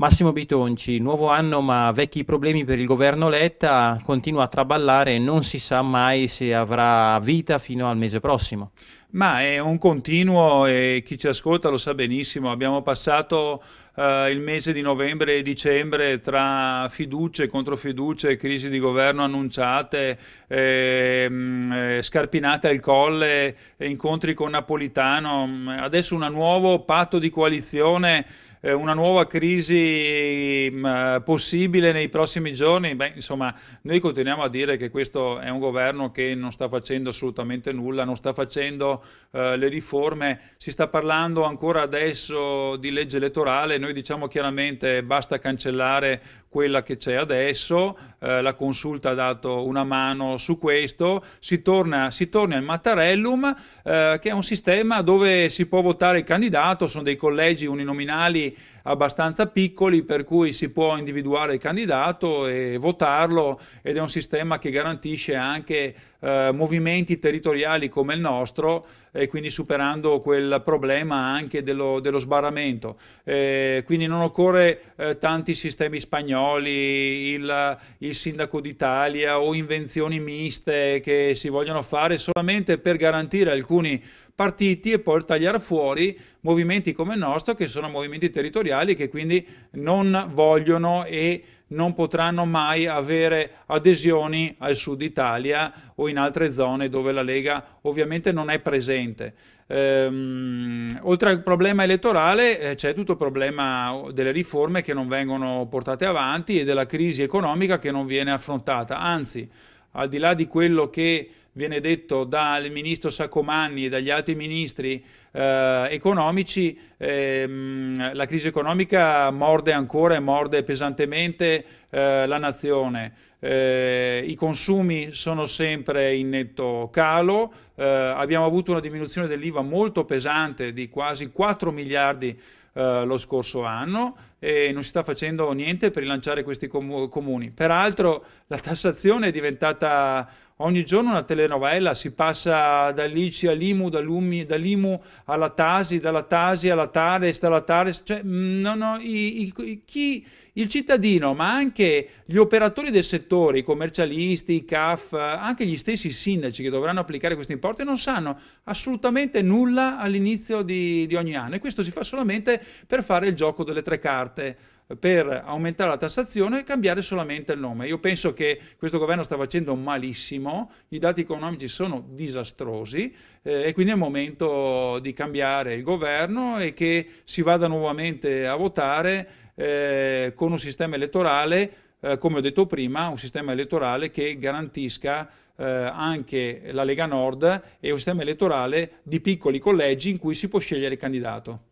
Massimo Bitonci, nuovo anno ma vecchi problemi per il governo Letta, continua a traballare e non si sa mai se avrà vita fino al mese prossimo. Ma è un continuo e chi ci ascolta lo sa benissimo, abbiamo passato eh, il mese di novembre e dicembre tra fiducia e controfiducia, crisi di governo annunciate, ehm, eh, scarpinate al colle, incontri con Napolitano, adesso un nuovo patto di coalizione eh, una nuova crisi mm, eh, possibile nei prossimi giorni, beh, insomma, noi continuiamo a dire che questo è un governo che non sta facendo assolutamente nulla, non sta facendo eh, le riforme, si sta parlando ancora adesso di legge elettorale, noi diciamo chiaramente basta cancellare quella che c'è adesso, eh, la consulta ha dato una mano su questo, si torna, si torna al Mattarellum eh, che è un sistema dove si può votare il candidato, sono dei collegi uninominali numeri abbastanza piccoli per cui si può individuare il candidato e votarlo ed è un sistema che garantisce anche eh, movimenti territoriali come il nostro e quindi superando quel problema anche dello, dello sbarramento. Eh, quindi non occorre eh, tanti sistemi spagnoli, il, il sindaco d'Italia o invenzioni miste che si vogliono fare solamente per garantire alcuni partiti e poi tagliare fuori movimenti come il nostro che sono movimenti territoriali territoriali che quindi non vogliono e non potranno mai avere adesioni al sud Italia o in altre zone dove la Lega ovviamente non è presente. Ehm, oltre al problema elettorale eh, c'è tutto il problema delle riforme che non vengono portate avanti e della crisi economica che non viene affrontata, anzi al di là di quello che viene detto dal ministro Saccomanni e dagli altri ministri eh, economici, ehm, la crisi economica morde ancora e morde pesantemente eh, la nazione eh, i consumi sono sempre in netto calo, eh, abbiamo avuto una diminuzione dell'IVA molto pesante di quasi 4 miliardi eh, lo scorso anno e non si sta facendo niente per rilanciare questi comuni. Peraltro la tassazione è diventata ogni giorno una telenovela, si passa dall'Ici all'Imu, dall'Umi, dall'Imu alla Tasi, dalla Tasi alla Tares, dalla Tares, cioè mm, no, no, i, i, chi, il cittadino, ma anche gli operatori del settore, i commercialisti, i CAF, anche gli stessi sindaci che dovranno applicare questi importi non sanno assolutamente nulla all'inizio di, di ogni anno e questo si fa solamente per fare il gioco delle tre carte per aumentare la tassazione e cambiare solamente il nome. Io penso che questo governo sta facendo malissimo, i dati economici sono disastrosi eh, e quindi è il momento di cambiare il governo e che si vada nuovamente a votare eh, con un sistema elettorale eh, come ho detto prima, un sistema elettorale che garantisca eh, anche la Lega Nord e un sistema elettorale di piccoli collegi in cui si può scegliere il candidato.